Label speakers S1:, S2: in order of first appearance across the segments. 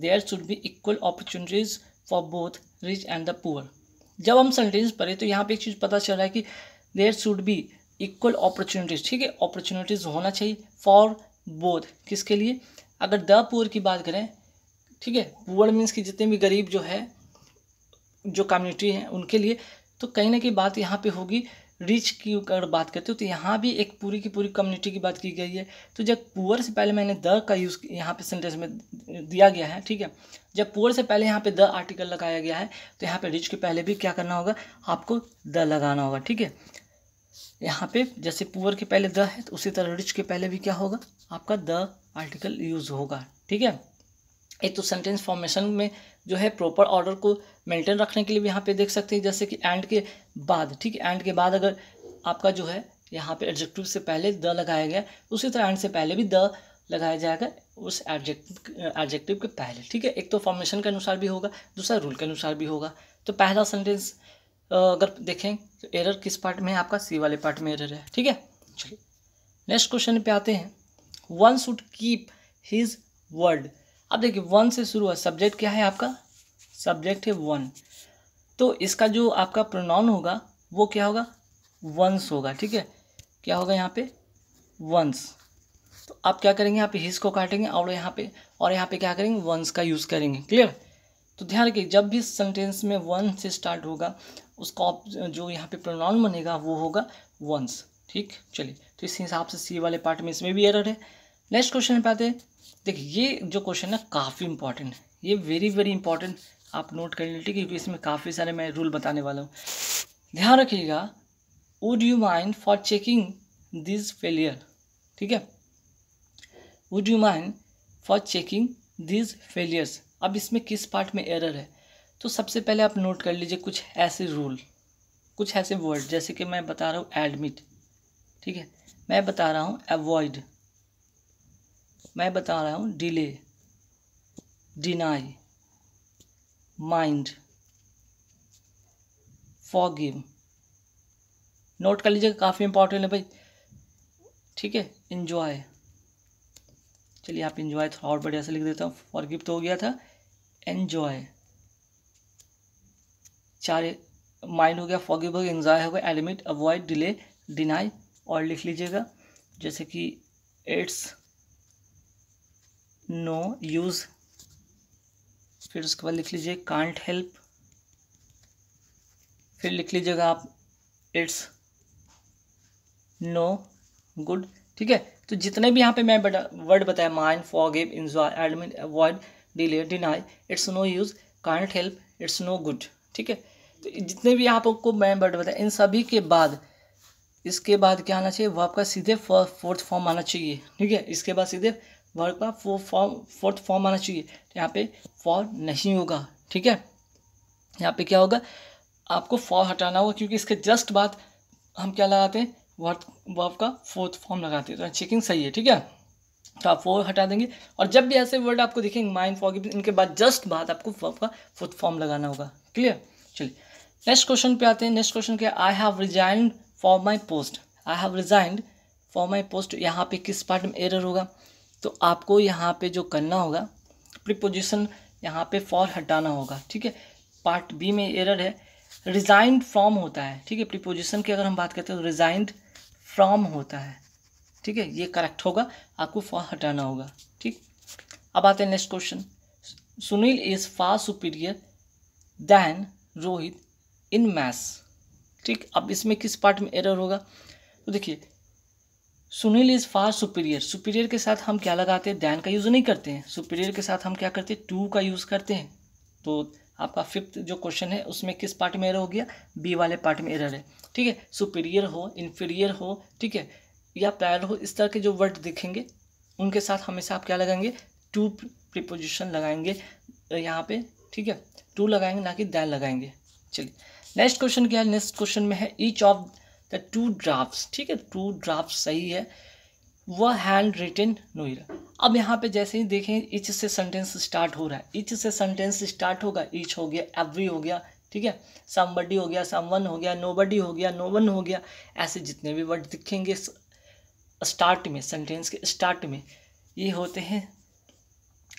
S1: there should be equal opportunities for both rich and the poor जब हम sentence पढ़े तो यहाँ पे एक चीज़ पता चल रहा है कि there should be equal opportunities ठीक है अपॉर्चुनिटीज़ होना चाहिए फॉर बोथ किसके लिए अगर द पुअर की बात करें ठीक है पुअर मीन्स कि जितने भी गरीब जो है जो कम्युनिटी हैं उनके लिए तो कहीं ना कहीं बात यहाँ पे होगी रिच की अगर बात करते हो तो यहाँ भी एक पूरी की पूरी कम्युनिटी की बात की गई है तो जब पुअर से पहले मैंने द का यूज़ यहाँ पे सेंटेंस में दिया गया है ठीक है जब पुअर से पहले यहाँ पे द आर्टिकल लगाया गया है तो यहाँ पे रिच के पहले भी क्या करना होगा आपको द लगाना होगा ठीक है यहाँ पे जैसे पुअर के पहले द है तो उसी तरह रिच के पहले भी क्या होगा आपका द आर्टिकल यूज़ होगा ठीक है एक तो सेंटेंस फॉर्मेशन में जो है प्रॉपर ऑर्डर को मेंटेन रखने के लिए भी यहाँ पे देख सकते हैं जैसे कि एंड के बाद ठीक है एंड के बाद अगर आपका जो है यहाँ पे एडजेक्टिव से पहले द लगाया गया उसी तरह एंड से पहले भी द लगाया जाएगा उस एडजेक्टिव एडजेक्टिव के पहले ठीक है एक तो फॉर्मेशन के अनुसार भी होगा दूसरा रूल के अनुसार भी होगा तो पहला सेंटेंस अगर देखें तो एरर किस पार्ट में है आपका सी वाले पार्ट में एरर है ठीक है चलिए नेक्स्ट क्वेश्चन पे आते हैं one should keep his word अब देखिए वन से शुरू हुआ सब्जेक्ट क्या है आपका सब्जेक्ट है वन तो इसका जो आपका प्रोनाउन होगा वो क्या होगा वंस होगा ठीक है क्या होगा यहाँ पे वंस तो आप क्या करेंगे यहाँ पे हिस को काटेंगे और यहाँ पे और यहाँ पे क्या करेंगे वंस का यूज़ करेंगे क्लियर तो ध्यान रखिए जब भी सेंटेंस में वन से स्टार्ट होगा उसका जो यहाँ पे प्रोनाउन बनेगा वो होगा वंस ठीक चलिए तो इस हिसाब से सी वाले पार्ट में इसमें भी एरर है नेक्स्ट क्वेश्चन पे आते देखिए ये जो क्वेश्चन है काफ़ी इंपॉर्टेंट है ये वेरी वेरी इंपॉर्टेंट आप नोट कर लीजिए क्योंकि इसमें काफ़ी सारे मैं रूल बताने वाला हूँ ध्यान रखिएगा would you mind for checking this failure ठीक है would you mind for checking this failures अब इसमें किस पार्ट में एरर है तो सबसे पहले आप नोट कर लीजिए कुछ ऐसे रूल कुछ ऐसे वर्ड जैसे कि मैं बता रहा हूँ एडमिट ठीक है मैं बता रहा हूँ अवॉइड मैं बता रहा हूँ delay deny mind forgive note कर लीजिएगा काफ़ी इंपॉर्टेंट है भाई ठीक है इन्जॉय चलिए आप इन्जॉय थोड़ा और बढ़िया से लिख देता हूँ फॉर गिफ्ट तो हो गया था एन्जॉय चार माइंड हो गया फॉगिव हो गया इन्जॉय हो गया एडमिट अवॉइड डिले डिनाई और लिख लीजिएगा जैसे कि एड्स नो यूज़ फिर उसके बाद लिख लीजिए कांट हेल्प फिर लिख लीजिएगा आप इट्स नो गुड ठीक है तो जितने भी यहाँ पे मैं वर्ड बताया mind forgive enjoy admit avoid delay deny it's no use can't help it's no good ठीक है तो जितने भी यहाँ आपको मैं वर्ड बताया इन सभी के बाद इसके बाद क्या आना चाहिए वो आपका सीधे फोर्थ फॉर्म आना चाहिए ठीक है इसके बाद सीधे वर्ग का फो फॉर्म फोर्थ फॉर्म आना चाहिए तो यहाँ पे फॉर नहीं होगा ठीक है यहाँ पे क्या होगा आपको फॉर हटाना होगा क्योंकि इसके जस्ट बाद हम क्या लगाते हैं वर्थ वर्ब का फोर्थ फॉर्म लगाते हैं तो चेकिंग सही है ठीक है तो आप फोर हटा देंगे और जब भी ऐसे वर्ड आपको दिखेंगे माइंड फॉर इनके बाद जस्ट बाद आपको वर्ब का फोर्थ फॉर्म लगाना होगा क्लियर चलिए नेक्स्ट क्वेश्चन पे आते हैं नेक्स्ट क्वेश्चन क्या I have resigned for my post I have resigned for my post यहाँ पे किस पार्ट में एरर होगा तो आपको यहाँ पे जो करना होगा प्रिपोजिशन यहाँ पे फॉर हटाना होगा ठीक है पार्ट बी में एरर है रिजाइंड फ्रॉम होता है ठीक है प्रिपोजिशन की अगर हम बात करते हैं तो रिजाइंड फ्रॉम होता है ठीक है ये करेक्ट होगा आपको फॉर हटाना होगा ठीक अब आते हैं next question Sunil is far superior than Rohit in maths ठीक अब इसमें किस पार्ट में एरर होगा तो देखिए Sunil is far superior superior के साथ हम क्या लगाते हैं दैन का यूज़ नहीं करते हैं सुपीरियर के साथ हम क्या करते हैं टू का यूज़ करते हैं तो आपका फिफ्थ जो क्वेश्चन है उसमें किस पार्ट में एरर हो गया बी वाले पार्ट में एरर है ठीक है सुपीरियर हो इन्फीरियर हो ठीक है या प्रायर हो इस तरह के जो वर्ड दिखेंगे उनके साथ हमेशा आप क्या लगाएंगे टू प्रिपोजिशन लगाएंगे यहाँ पे ठीक है टू लगाएंगे ना कि दैन लगाएंगे चलिए नेक्स्ट क्वेश्चन क्या है नेक्स्ट क्वेश्चन में है each of the two draft ठीक है टू ड्राफ्ट सही है वह हैंड रिटन नोरा अब यहाँ पे जैसे ही देखें इच से सेंटेंस स्टार्ट हो रहा है इच से सेंटेंस स्टार्ट होगा इच हो गया एवरी हो गया ठीक है समबडी हो गया समवन हो गया नोबडी हो गया नोवन हो गया ऐसे जितने भी वर्ड दिखेंगे स्टार्ट में सेंटेंस के स्टार्ट में ये होते हैं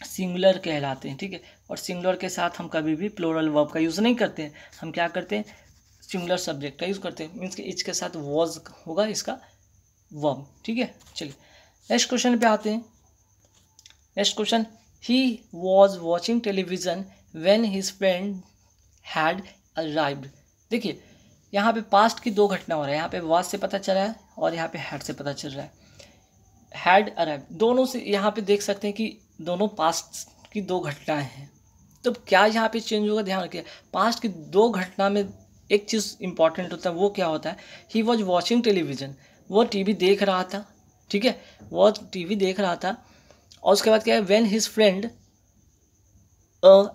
S1: सिंगुलर कहलाते हैं ठीक है और सिंगुलर के साथ हम कभी भी प्लोरल वर्ब का यूज़ नहीं करते हैं हम क्या करते हैं सिमिलर सब्जेक्ट का यूज़ करते हैं मीन्स कि इच के साथ वॉज होगा इसका वर्ब ठीक है चलिए नेक्स्ट क्वेश्चन पे आते हैं next question he was watching television when his friend had arrived देखिए यहाँ पे पास्ट की दो घटना हो रहा है यहाँ पे वॉज से पता चल रहा है और यहाँ पे हैड से पता चल रहा है हैड अराइव दोनों से यहाँ पे देख सकते हैं कि दोनों पास्ट की दो घटनाएं हैं तो क्या यहाँ पे चेंज होगा ध्यान रखिए पास्ट की दो घटना में एक चीज़ इंपॉर्टेंट होता है वो क्या होता है ही वॉज वॉचिंग टेलीविज़न वो टीवी देख रहा था ठीक है वो टीवी देख रहा था और उसके बाद क्या है when his friend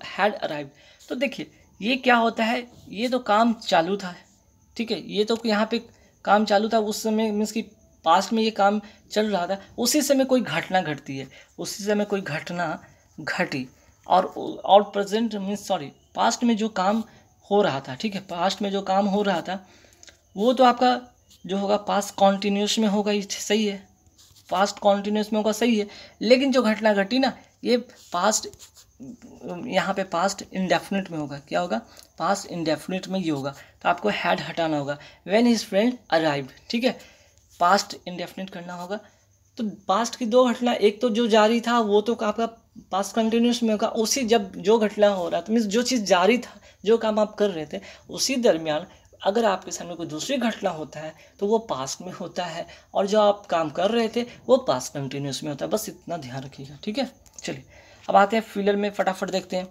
S1: had arrive तो देखिए ये क्या होता है ये तो काम चालू था ठीक है ये तो यहाँ पे काम चालू था उस समय मीन्स कि पास्ट में ये काम चल रहा था उसी समय कोई घटना घटती है उसी समय कोई घटना घटी और और प्रेजेंट मीन्स सॉरी पास्ट में जो काम हो रहा था ठीक है पास्ट में जो काम हो रहा था वो तो आपका जो होगा पास्ट कॉन्टीन्यूस में होगा ये सही है पास्ट कॉन्टीन्यूस में होगा सही है लेकिन जो घटना घटी ना ये पास्ट यहाँ पे पास्ट इंडेफिनिट में होगा क्या होगा पास्ट इंडेफिनिट में ये होगा तो आपको हैड हटाना होगा वेन हिज फ्रेंड अराइव्ड ठीक है पास्ट इंडेफिनिट करना होगा तो पास्ट की दो घटना एक तो जो जारी था वो तो आपका पास कंटिन्यूस में होगा उसी जब जो घटना हो रहा था मीन्स जो चीज़ जारी था जो काम आप कर रहे थे उसी दरमियान अगर आपके सामने कोई दूसरी घटना होता है तो वो पास्ट में होता है और जो आप काम कर रहे थे वो पास्ट कंटिन्यूस में होता है बस इतना ध्यान रखिएगा ठीक है चलिए अब आते हैं फिलर में फटाफट देखते हैं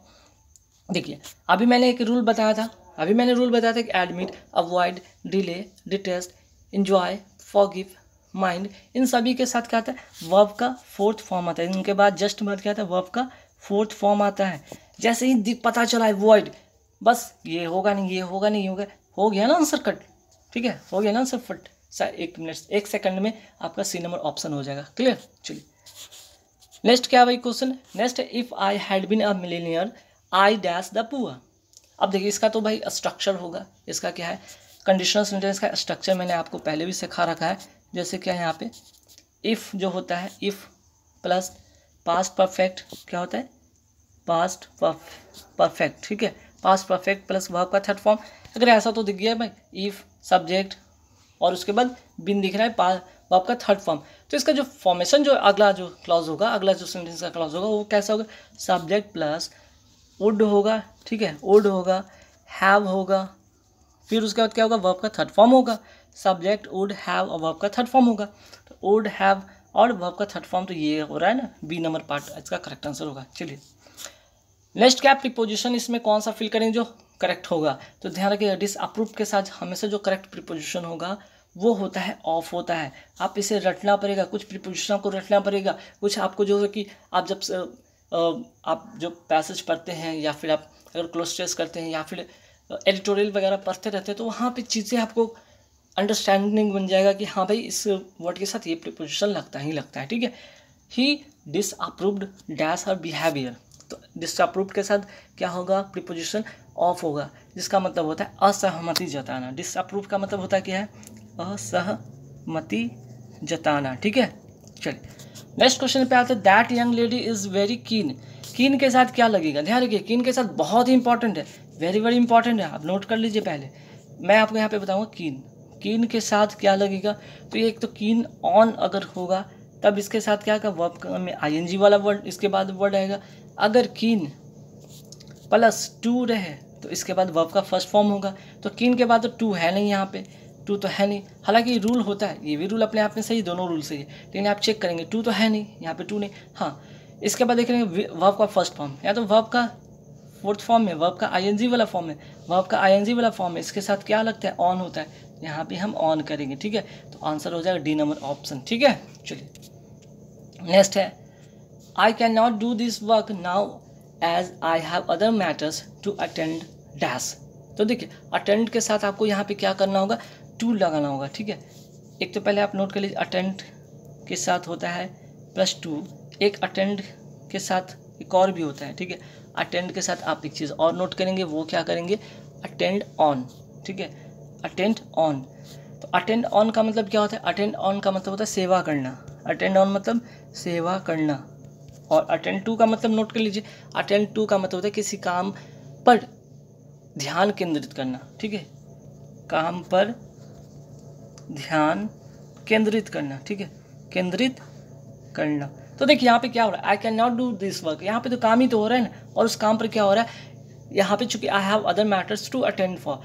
S1: देखिए अभी मैंने एक रूल बताया था अभी मैंने रूल बताया था कि admit avoid delay detest enjoy gift mind इन सभी के साथ क्या आता है वर्ब का फोर्थ फॉर्म आता है इनके बाद जस्ट बाद क्या आता है वर्ब का फोर्थ फॉर्म आता है जैसे ही पता चला है वर्ड बस ये होगा नहीं ये होगा नहीं ये होगा हो गया ना आंसर कट ठीक है हो गया ना आंसर फट एक मिनट एक सेकंड में आपका सी नंबर ऑप्शन हो जाएगा क्लियर चलिए नेक्स्ट क्या भाई question next if I had been a millionaire I dash the poor अब देखिए इसका तो भाई स्ट्रक्चर होगा इसका क्या है कंडीशनल सेंटेंस का स्ट्रक्चर मैंने आपको पहले भी सिखा रखा है जैसे क्या है यहाँ पे इफ़ जो होता है इफ़ प्लस पास्ट परफेक्ट क्या होता है पास्ट परफेक्ट ठीक है पास्ट परफेक्ट प्लस वर्ब का थर्ड फॉर्म अगर ऐसा तो दिख गया भाई इफ़ सब्जेक्ट और उसके बाद बिन दिख रहा है पा वर्ब का थर्ड फॉर्म तो इसका जो फॉर्मेशन जो अगला जो क्लॉज होगा अगला जो सेंटेंस का क्लॉज होगा वो कैसा होगा सब्जेक्ट प्लस वुड होगा ठीक है वुड होगा हैव होगा फिर उसके बाद क्या होगा वर्ब का थर्ड फॉर्म होगा सब्जेक्ट वुड हैव और वर्ब का थर्ड फॉर्म होगा तो वुड हैव और वर्ब का थर्ड फॉर्म तो ये हो रहा है ना बी नंबर पार्ट इसका करेक्ट आंसर होगा चलिए नेक्स्ट क्या प्रिपोजिशन इसमें कौन सा फिल करेंगे जो करेक्ट होगा तो ध्यान रखिएगा डिस अप्रूव के साथ हमेशा जो करेक्ट प्रिपोजिशन होगा वो होता है ऑफ होता है आप इसे रटना पड़ेगा कुछ प्रिपोजिशन को रटना पड़ेगा कुछ आपको जो है कि आप जब आप जो पैसेज पढ़ते हैं या फिर आप अगर क्लोज करते हैं या फिर एडिटोरियल वगैरह पढ़ते रहते हैं तो वहाँ पे चीज़ें आपको अंडरस्टैंडिंग बन जाएगा कि हाँ भाई इस वर्ड के साथ ये प्रिपोजिशन लगता ही लगता है ठीक है he disapproved dash her behaviour तो डिसअप्रूव्ड के साथ क्या होगा प्रिपोजिशन ऑफ होगा जिसका मतलब होता है असहमति जताना डिसअप्रूव का मतलब होता क्या है असहमति जताना ठीक है चलिए नेक्स्ट क्वेश्चन पे आते हैं that young lady is very keen keen के साथ क्या लगेगा ध्यान रखिए कीन के साथ बहुत ही इंपॉर्टेंट है वेरी वेरी इंपॉर्टेंट है आप नोट कर लीजिए पहले मैं आपको यहाँ पे बताऊँगा कीन कीन के साथ क्या लगेगा तो ये एक तो कीन ऑन अगर होगा तब इसके साथ क्या आएगा वर्ब में आईएनजी वाला वर्ड इसके बाद वर्ड आएगा अगर कीन प्लस टू रहे तो इसके बाद वर्ब का फर्स्ट फॉर्म होगा तो कीन के बाद तो टू है नहीं यहाँ पे टू तो है नहीं हालांकि रूल होता है ये भी रूल अपने आप में सही दोनों रूल सही है लेकिन आप चेक करेंगे टू तो है नहीं यहाँ पर टू नहीं हाँ इसके बाद देखेंगे वर्ब का फर्स्ट फॉर्म या तो वर्ब का फोर्थ फॉर्म है वर्ब का आईएनजी वाला फॉर्म है वर्ब का आईएनजी वाला फॉर्म है इसके साथ क्या लगता है ऑन होता है यहाँ पे हम ऑन करेंगे ठीक है तो आंसर हो जाएगा डी नंबर ऑप्शन ठीक है चलिए नेक्स्ट है I can not do this work now as I have other matters to attend dash तो देखिए अटेंड के साथ आपको यहाँ पे क्या करना होगा टू लगाना होगा ठीक है एक तो पहले आप नोट कर लीजिए अटेंड के साथ होता है प्लस टू एक अटेंड के साथ एक और भी होता है ठीक है अटेंड के साथ आप एक चीज़ और नोट करेंगे वो क्या करेंगे अटेंड ऑन ठीक है अटेंड ऑन तो अटेंड ऑन का मतलब क्या होता है अटेंड ऑन का मतलब होता है सेवा करना अटेंड ऑन मतलब सेवा करना और अटेंड टू का मतलब नोट कर लीजिए अटेंड टू का मतलब होता है किसी काम पर ध्यान केंद्रित करना ठीक है काम पर ध्यान केंद्रित करना ठीक है केंद्रित करना तो देखिए यहाँ पे क्या हो रहा है I can not do this work यहाँ पे तो काम ही तो हो रहा है ना और उस काम पर क्या हो रहा है यहाँ पे चूंकि I have other matters to attend for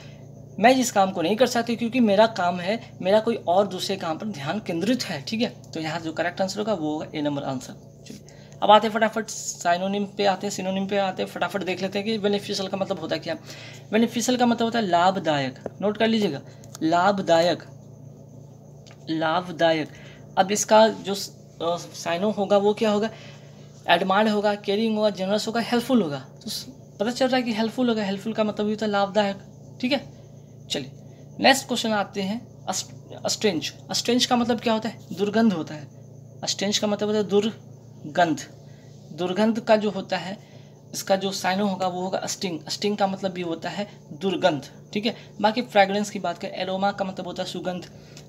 S1: मैं इस काम को नहीं कर सकती क्योंकि मेरा काम है मेरा कोई और दूसरे काम पर ध्यान केंद्रित है ठीक है तो यहाँ जो करेक्ट आंसर होगा वो होगा ए नंबर आंसर अब आते हैं फटाफट साइनोनिम पे आते हैं सिनोनिम पे आते हैं फटाफट देख लेते हैं कि बेनिफिशियल का मतलब होता है क्या बेनिफिशियल का मतलब होता है लाभदायक नोट कर लीजिएगा लाभदायक लाभदायक अब इसका जो साइनो होगा वो क्या होगा एडमांड होगा केयरिंग होगा जनरस होगा हेल्पफुल होगा तो पता चल रहा है कि हेल्पफुल होगा हेल्पफुल का मतलब ये होता है लाभदायक ठीक है चलिए नेक्स्ट क्वेश्चन आते हैं अस्ट्रेंज अस्ट्रेंज का मतलब क्या होता है दुर्गंध होता है अस्ट्रेंज का मतलब होता है दुर्गंध दुर्गंध का जो होता है इसका जो साइनो होगा वो होगा अस्टिंग स्टिंग का मतलब भी होता है दुर्गंध ठीक है बाकी फ्रेगरेंस की बात करें एरोमा का मतलब होता है सुगंध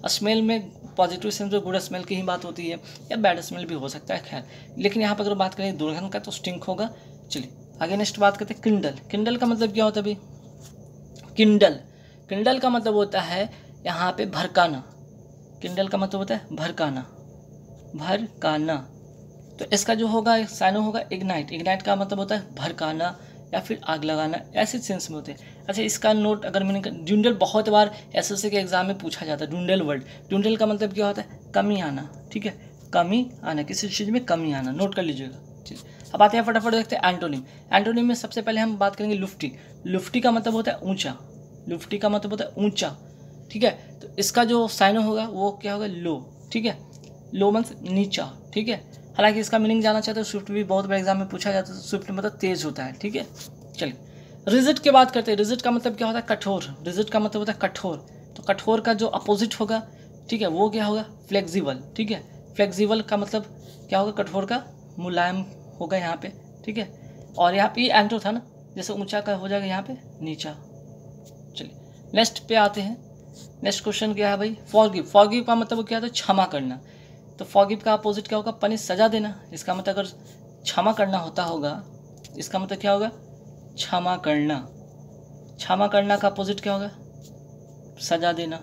S1: स्मेल में पॉजिटिव सेंस में गुड स्मेल की ही बात होती है या बैड स्मेल भी हो सकता है खैर लेकिन यहाँ पर अगर बात करें दुर्गंध का तो स्टिंक होगा चलिए आगे नेक्स्ट बात करते हैं किंडल किंडल का मतलब क्या होता है भाई किंडल किंडल का मतलब होता है यहाँ पे भरकाना किंडल का मतलब होता है भरकाना भरकाना तो इसका जो होगा साइनो होगा इग्नाइट इग्नाइट का मतलब होता है भरकाना या फिर आग लगाना ऐसे सेंस में होते हैं अच्छा इसका नोट अगर मैंने ड्यूंडल बहुत बार एस एस के एग्ज़ाम में पूछा जाता है ड्यूंडल वर्ड ड्यूंडल का मतलब क्या होता है कमी आना ठीक है कमी आना किसी चीज़ में कमी आना नोट कर लीजिएगा चीज़ अब आते हैं फटाफट देखते हैं एंटोनिम एंटोनिम में सबसे पहले हम बात करेंगे लुफ्टी लुफ्टी का मतलब होता है ऊंचा लुफ्टी का मतलब होता है ऊंचा ठीक है तो इसका जो साइन होगा वो क्या होगा लो ठीक है लो मंथ नीचा ठीक है हालांकि इसका मीनिंग जाना चाहते हो स्विफ्ट भी बहुत बड़े एग्जाम में पूछा जाता है स्विफ्ट तो मतलब तेज़ होता है ठीक है चलिए रिजिट की बात करते हैं रिजिट का मतलब क्या होता है कठोर रिजिट का मतलब होता है कठोर तो कठोर का जो अपोजिट होगा ठीक है वो क्या होगा फ्लेक्सिबल ठीक है फ्लेक्सिबल का मतलब क्या होगा कठोर का मुलायम होगा यहाँ पे ठीक है और यहाँ पे एंट्रो था ना जैसे ऊंचा का हो जाएगा यहाँ पे नीचा नेक्स्ट पे आते हैं नेक्स्ट क्वेश्चन क्या है भाई फॉरगिव फॉरगिव का मतलब क्या होता है क्षमा करना तो फॉरगिव का अपोजिट क्या होगा पनिश सजा देना इसका मतलब अगर क्षमा करना होता होगा इसका मतलब क्या होगा क्षमा करना क्षमा करना का अपोजिट क्या होगा सजा देना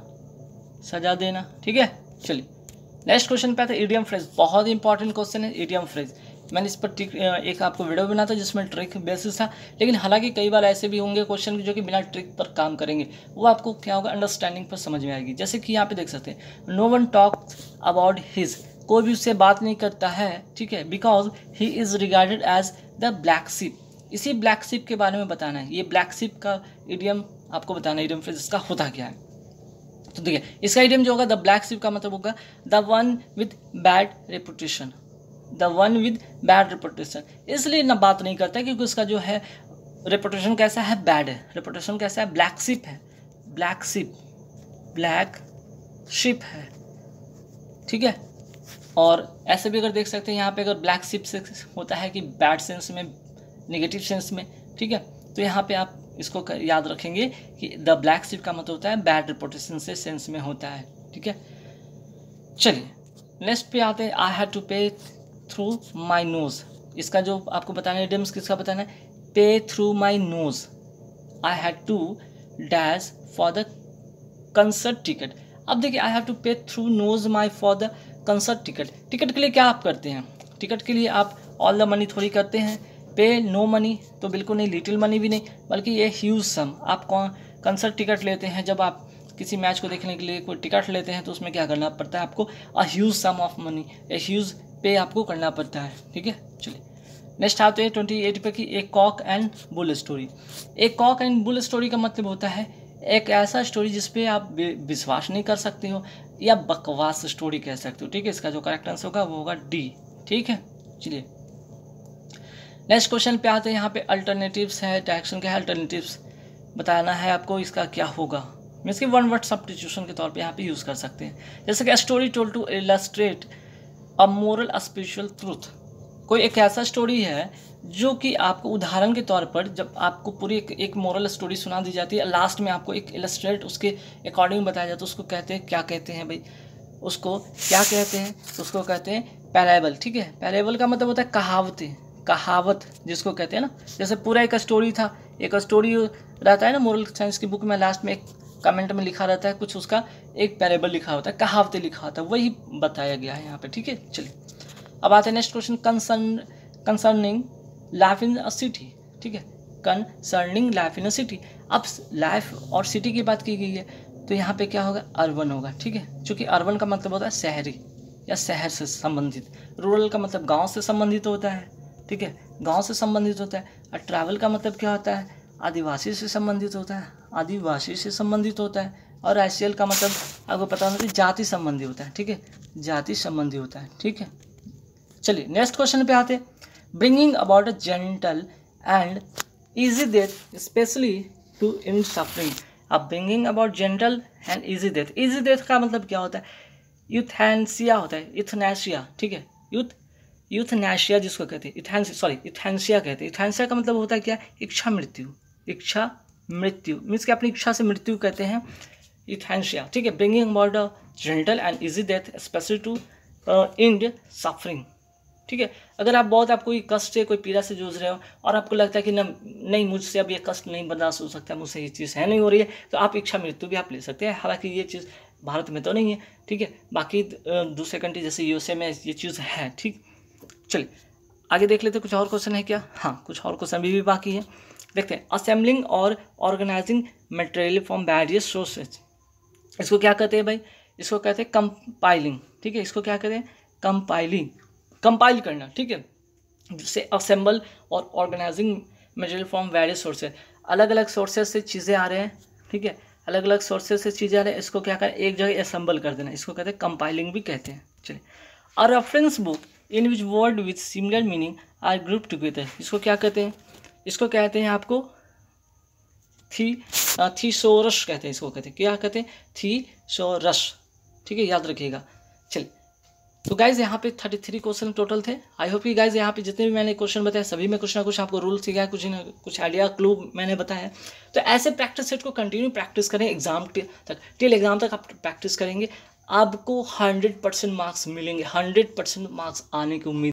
S1: सजा देना ठीक है चलिए नेक्स्ट क्वेश्चन पे आता है ईडीएम फ्रेज बहुत ही इंपॉर्टेंट क्वेश्चन है ईडीएम फ्रेज मैंने इस पर ट्रिक एक आपको वीडियो बनाया था जिसमें ट्रिक बेसिस था लेकिन हालांकि कई बार ऐसे भी होंगे क्वेश्चन जो कि बिना ट्रिक पर काम करेंगे वो आपको क्या होगा अंडरस्टैंडिंग पर समझ में आएगी जैसे कि यहाँ पे देख सकते हैं no one talk about his कोई भी उससे बात नहीं करता है ठीक है because he is regarded as the black sheep इसी ब्लैक सिप के बारे में बताना है ये ब्लैक सिप का इडियम आपको बताना है इडियम फिर इसका होता क्या है तो देखिए इसका आइडियम जो होगा द ब्लैक सिप का मतलब होगा the one with bad reputation the one with bad reputation इसलिए ना बात नहीं करता क्योंकि उसका जो है रेपोटेशन कैसा है बैड है रेपोटेशन कैसा है ब्लैक सिप है ब्लैक सिप ब्लैक शिप है ठीक है और ऐसे भी अगर देख सकते हैं यहाँ पे अगर ब्लैक सिप से होता है कि बैड सेंस में नेगेटिव सेंस में ठीक है तो यहाँ पे आप इसको कर, याद रखेंगे कि द ब्लैक सिप का मतलब होता है बैड रिपोटेशन से सेंस में होता है ठीक है चलिए नेक्स्ट पे आते हैं I had to pay through my nose इसका जो आपको बताना है डिम्स किसका बताना है pay through my nose I had to dash for the concert ticket अब देखिए I have to pay through nose my for the concert ticket ticket के लिए क्या आप करते हैं टिकट के लिए आप ऑल द मनी थोड़ी करते हैं पे नो मनी तो बिल्कुल नहीं लिटिल मनी भी नहीं बल्कि ये ह्यूज सम आप कौन कंसर्ट टिकट लेते हैं जब आप किसी मैच को देखने के लिए कोई टिकट लेते हैं तो उसमें क्या करना पड़ता है आपको a huge sum of money a huge pay आपको करना पड़ता है ठीक है चलिए नेक्स्ट आते हैं ट्वेंटी एट पे की एक कॉक एंड बुल स्टोरी एक कॉक एंड बुल स्टोरी का मतलब होता है एक ऐसा स्टोरी जिसपे आप विश्वास नहीं कर सकते हो या बकवास स्टोरी कह सकते हो ठीक है इसका जो करेक्ट आंसर होगा वो होगा डी ठीक है चलिए नेक्स्ट क्वेश्चन पे आते हैं यहाँ पे अल्टरनेटिव्स है डायरेक्शन के है अल्टरनेटिव्स बताना है आपको इसका क्या होगा मीन्स के वन वर्ड सब्सटीट्यूशन के तौर पे यहाँ पे यूज़ कर सकते हैं जैसे कि story told to illustrate a moral spiritual truth कोई एक ऐसा स्टोरी है जो कि आपको उदाहरण के तौर पर जब आपको पूरी एक, एक मॉरल स्टोरी सुना दी जाती है लास्ट में आपको एक इलस्ट्रेट उसके अकॉर्डिंग बताया जाता है उसको कहते हैं क्या कहते हैं भाई उसको क्या कहते हैं तो उसको कहते हैं पैरेबल ठीक है पैरेबल का मतलब होता है कहावतें कहावत जिसको कहते हैं ना जैसे पूरा एक स्टोरी था एक स्टोरी रहता है ना मोरल साइंस की बुक में लास्ट में एक कमेंट में लिखा रहता है कुछ उसका एक पैरेबल लिखा होता है कहावतें लिखा होता है वही बताया गया है यहाँ पे ठीक है चलिए अब आते हैं next question concern concerning life in a city ठीक है concerning life in a city अब लाइफ और सिटी की बात की गई है तो यहाँ पे क्या होगा अर्बन होगा ठीक है चूँकि अर्बन का मतलब होता है शहरी या शहर से संबंधित रूरल का मतलब गाँव से संबंधित होता है ठीक है गाँव से संबंधित होता है और ट्रैवल का मतलब क्या होता है आदिवासी से संबंधित होता है आदिवासी से संबंधित होता है और आई का मतलब आपको पता होना चाहिए जाति संबंधी होता है ठीक है जाति संबंधी होता है ठीक है चलिए नेक्स्ट क्वेश्चन पे आते bringing about a gentle and easy death specially to end suffering अब bringing about gentle and easy death easy death का मतलब क्या होता है यूथेंसिया होता है इथनेशिया ठीक है यूथ यूथनेशिया जिसको कहते हैं इथेंस सॉरी इथेंसिया कहते हैं इथेंसिया का मतलब होता है क्या इच्छा मृत्यु इच्छा मृत्यु मीन्स कि अपनी इच्छा से मृत्यु कहते हैं इथेंशिया ठीक है bringing about a gentle and easy death special to end suffering ठीक है अगर आप बहुत आप कोई कष्ट से कोई पीड़ा से जूझ रहे हो और आपको लगता है कि न नहीं मुझसे अब ये कष्ट नहीं बर्दाश्त हो सकता मुझसे ये चीज़ है नहीं हो रही है तो आप इच्छा मृत्यु भी आप ले सकते हैं हालांकि ये चीज़ भारत में तो नहीं है ठीक है बाकी दूसरे कंट्री जैसे यूएसए में ये चीज़ है ठीक चलिए आगे देख लेते कुछ और क्वेश्चन है क्या हाँ कुछ और क्वेश्चन अभी भी बाकी है देखते हैं असेंबलिंग और organising material from various sources इसको क्या कहते हैं भाई इसको कहते हैं कंपाइलिंग ठीक है इसको क्या कहते हैं कंपाइलिंग कंपाइल करना ठीक है जिससे असेंबल और organising material from various sources अलग अलग सोर्सेज से चीज़ें आ रहे हैं ठीक है अलग अलग सोर्सेज से चीज़ें आ रही है इसको क्या करें एक जगह असेंबल कर देना इसको कहते हैं कंपाइलिंग भी कहते हैं चलिए a reference book in which word with similar meaning are group together इसको क्या कहते हैं इसको कहते हैं आपको थी हाँ, थी सोरस कहते हैं इसको कहते हैं क्या कहते हैं थी सोरस ठीक है याद रखिएगा चलिए तो गाइज यहाँ पे थर्टी थ्री क्वेश्चन टोटल थे आई होप की गाइज यहाँ पे जितने भी मैंने क्वेश्चन बताए सभी में कुछ ना कुछ आपको रूल है कुछ ना कुछ आइडिया क्लू मैंने बताया तो ऐसे प्रैक्टिस सेट को कंटिन्यू प्रैक्टिस करें एग्जाम तक टिल एग्जाम तक आप प्रैक्टिस करेंगे आपको हंड्रेड परसेंट मार्क्स मिलेंगे हंड्रेड परसेंट मार्क्स आने की उम्मीद